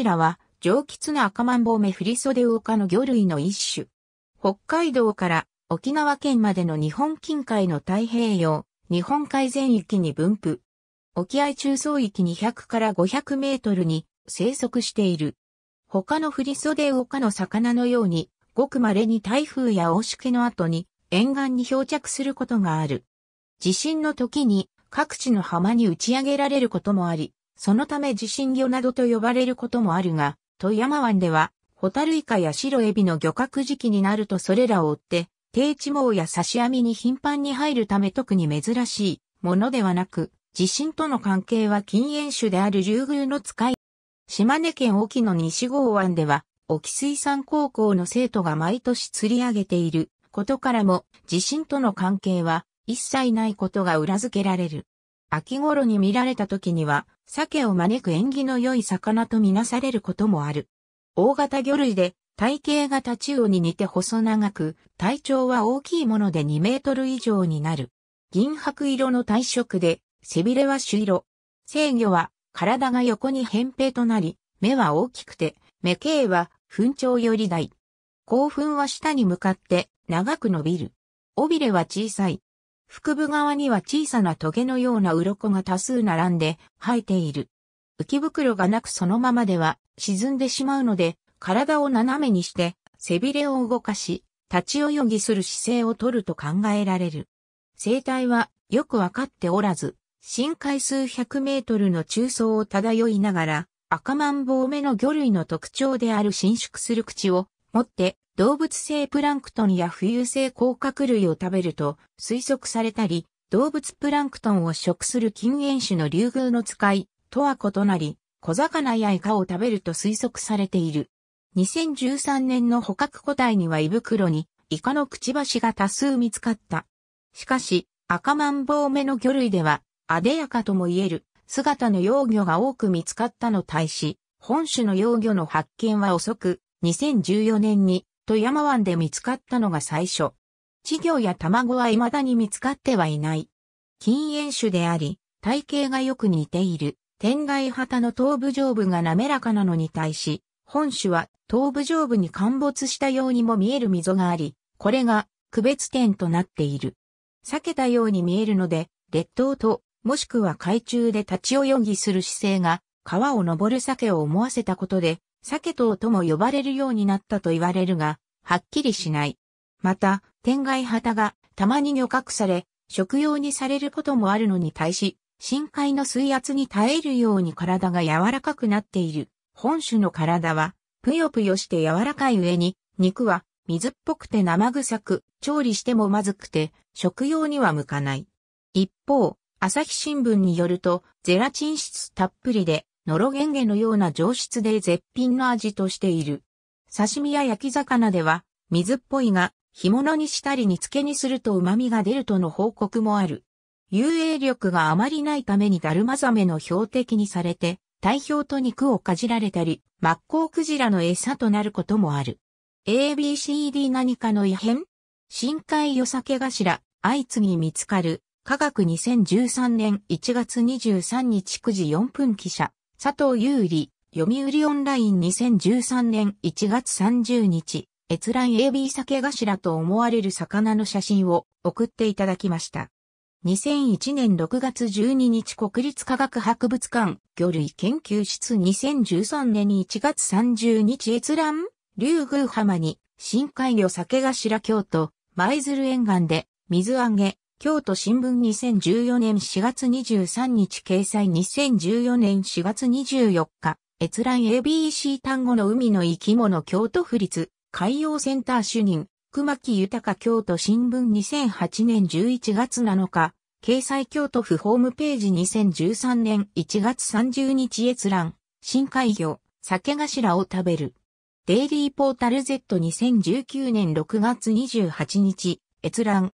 ちらは、上吉な赤マンボウメフリソデウオカの魚類の一種。北海道から沖縄県までの日本近海の太平洋、日本海全域に分布。沖合中層域200から500メートルに生息している。他のフリソデウオカの魚のように、ごく稀に台風や大しけの後に沿岸に漂着することがある。地震の時に各地の浜に打ち上げられることもあり、そのため地震魚などと呼ばれることもあるが、富山湾では、ホタルイカや白エビの漁獲時期になるとそれらを追って、低地網や刺し網に頻繁に入るため特に珍しいものではなく、地震との関係は禁煙種である竜宮の使い。島根県沖の西郷湾では、沖水産高校の生徒が毎年釣り上げていることからも、地震との関係は一切ないことが裏付けられる。秋頃に見られた時には、鮭を招く縁起の良い魚とみなされることもある。大型魚類で、体型が太刀魚に似て細長く、体長は大きいもので2メートル以上になる。銀白色の体色で、背びれは朱色。制御は、体が横に扁平となり、目は大きくて、目形は、粉鳥より大。興奮は下に向かって、長く伸びる。尾びれは小さい。腹部側には小さな棘のような鱗が多数並んで生えている。浮袋がなくそのままでは沈んでしまうので、体を斜めにして背びれを動かし、立ち泳ぎする姿勢をとると考えられる。生態はよくわかっておらず、深海数百メートルの中層を漂いながら、赤マンボウ目の魚類の特徴である伸縮する口をもって動物性プランクトンや浮遊性甲殻類を食べると推測されたり、動物プランクトンを食する禁煙種の竜宮の使いとは異なり、小魚やイカを食べると推測されている。2013年の捕獲個体には胃袋にイカのくちばしが多数見つかった。しかし、赤マンボウ目の魚類では、あでやかとも言える姿の幼魚が多く見つかったの対し、本種の幼魚の発見は遅く、2014年に富山湾で見つかったのが最初。稚魚や卵は未だに見つかってはいない。禁煙種であり、体型がよく似ている。天外旗の頭部上部が滑らかなのに対し、本種は頭部上部に陥没したようにも見える溝があり、これが区別点となっている。避けたように見えるので、列島と、もしくは海中で立ち泳ぎする姿勢が、川を登る鮭を思わせたことで、鮭島とも呼ばれるようになったと言われるが、はっきりしない。また、天外旗がたまに漁獲され、食用にされることもあるのに対し、深海の水圧に耐えるように体が柔らかくなっている。本種の体は、ぷよぷよして柔らかい上に、肉は水っぽくて生臭く、調理してもまずくて、食用には向かない。一方、朝日新聞によると、ゼラチン質たっぷりで、ノロゲンゲのような上質で絶品の味としている。刺身や焼き魚では、水っぽいが、干物にしたり煮付けにすると旨味が出るとの報告もある。遊泳力があまりないためにダルマザメの標的にされて、体表と肉をかじられたり、マッコウクジラの餌となることもある。ABCD 何かの異変深海夜酒頭、相次ぎ見つかる、科学2013年1月23日9時4分記者。佐藤優里、読売オンライン2013年1月30日、閲覧 AB 酒頭と思われる魚の写真を送っていただきました。2001年6月12日国立科学博物館魚類研究室2013年1月30日閲覧竜宮浜に深海魚酒頭京都舞鶴沿岸で水揚げ京都新聞2014年4月23日掲載2014年4月24日、閲覧 ABC 単語の海の生き物京都府立海洋センター主任、熊木豊京都新聞2008年11月7日、掲載京都府ホームページ2013年1月30日閲覧、深海魚、酒頭を食べる。デイリーポータル Z2019 年6月28日、閲覧、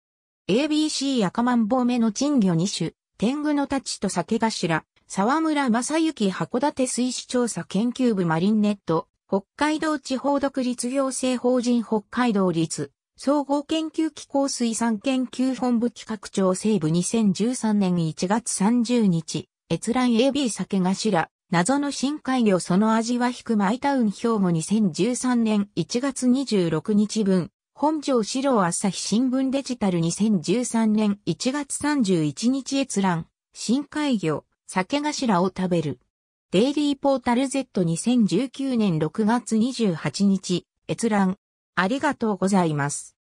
ABC 赤万宝目の珍魚2種、天狗の太刀と酒頭、沢村正幸函館水死調査研究部マリンネット、北海道地方独立行政法人北海道立、総合研究機構水産研究本部企画庁西部2013年1月30日、閲覧 AB 酒頭、謎の深海魚その味は引くマイタウン兵庫2013年1月26日分、本庄志郎朝日新聞デジタル2013年1月31日閲覧、深海魚、酒頭を食べる。デイリーポータル Z2019 年6月28日、閲覧。ありがとうございます。